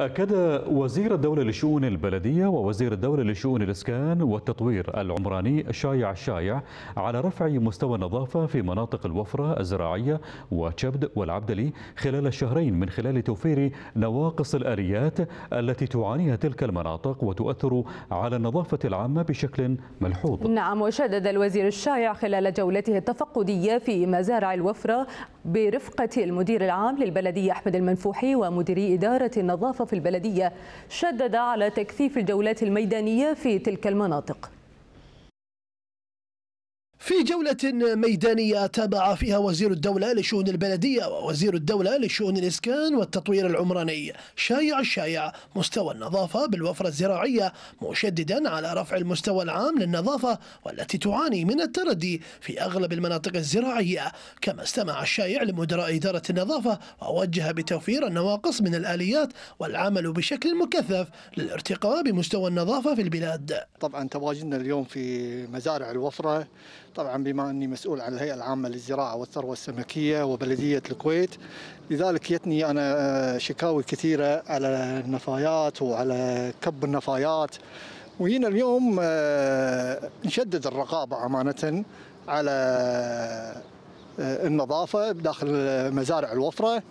أكد وزير الدولة لشؤون البلدية ووزير الدولة لشؤون الإسكان والتطوير العمراني شايع الشايع على رفع مستوى النظافة في مناطق الوفرة الزراعية وشبد والعبدلي خلال الشهرين من خلال توفير نواقص الآليات التي تعانيها تلك المناطق وتؤثر على النظافة العامة بشكل ملحوظ نعم وشدد الوزير الشايع خلال جولته التفقدية في مزارع الوفرة برفقة المدير العام للبلدية أحمد المنفوحي ومديري إدارة النظافة في البلدية شدد على تكثيف الجولات الميدانية في تلك المناطق في جولة ميدانية تابع فيها وزير الدولة لشؤون البلدية ووزير الدولة لشؤون الإسكان والتطوير العمراني شايع الشايع مستوى النظافة بالوفرة الزراعية مشددا على رفع المستوى العام للنظافة والتي تعاني من التردي في أغلب المناطق الزراعية كما استمع الشايع لمدراء إدارة النظافة ووجه بتوفير النواقص من الآليات والعمل بشكل مكثف للارتقاء بمستوى النظافة في البلاد طبعا تواجدنا اليوم في مزارع الوفرة طبعا بما أني مسؤول عن الهيئة العامة للزراعة والثروة السمكية وبلدية الكويت لذلك يتني أنا آه، شكاوي كثيرة على النفايات وعلى كب النفايات وهنا اليوم آه، نشدد الرقابة أمانة على آه، النظافة داخل مزارع الوفرة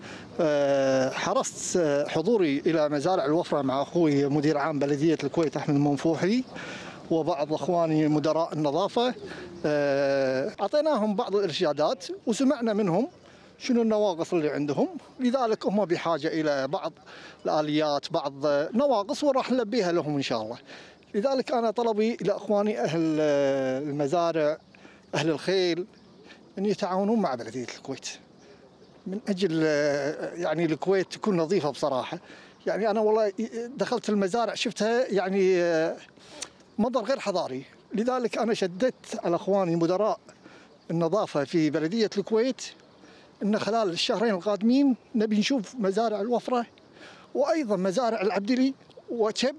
حرصت حضوري إلى مزارع الوفرة مع أخوي مدير عام بلدية الكويت أحمد المنفوحي وبعض اخواني مدراء النظافه آه، اعطيناهم بعض الارشادات وسمعنا منهم شنو النواقص اللي عندهم لذلك هم بحاجه الى بعض الاليات بعض نواقص وراح نلبيها لهم ان شاء الله لذلك انا طلبي الى اخواني اهل آه، المزارع اهل الخيل ان يتعاونون مع بلديه الكويت من اجل آه، يعني الكويت تكون نظيفه بصراحه يعني انا والله دخلت المزارع شفتها يعني منظر غير حضاري لذلك أنا شددت على أخواني مدراء النظافة في بلدية الكويت أن خلال الشهرين القادمين نبي نشوف مزارع الوفرة وأيضا مزارع العبدلي وكبد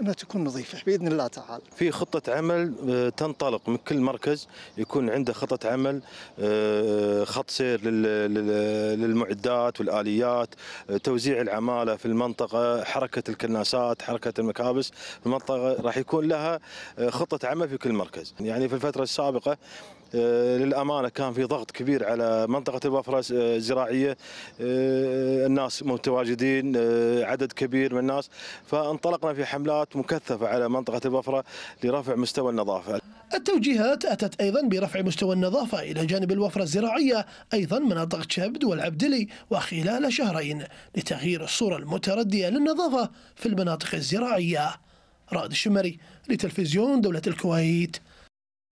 انها تكون نظيفه باذن الله تعالى. في خطه عمل آه، تنطلق من كل مركز يكون عنده خطه عمل آه، خط سير للمعدات والاليات، آه، توزيع العماله في المنطقه، حركه الكناسات، حركه المكابس في المنطقه راح يكون لها خطه عمل في كل مركز، يعني في الفتره السابقه للامانه كان في ضغط كبير على منطقه الوفره الزراعيه الناس متواجدين عدد كبير من الناس فانطلقنا في حملات اجراءات مكثفه على منطقه البفره لرفع مستوى النظافه. التوجيهات أتت أيضا برفع مستوى النظافة إلى جانب الوفرة الزراعية أيضا مناطق شبد والعبدلي وخلال شهرين لتغيير الصورة المتردية للنظافة في المناطق الزراعية رائد الشمري لتلفزيون دولة الكويت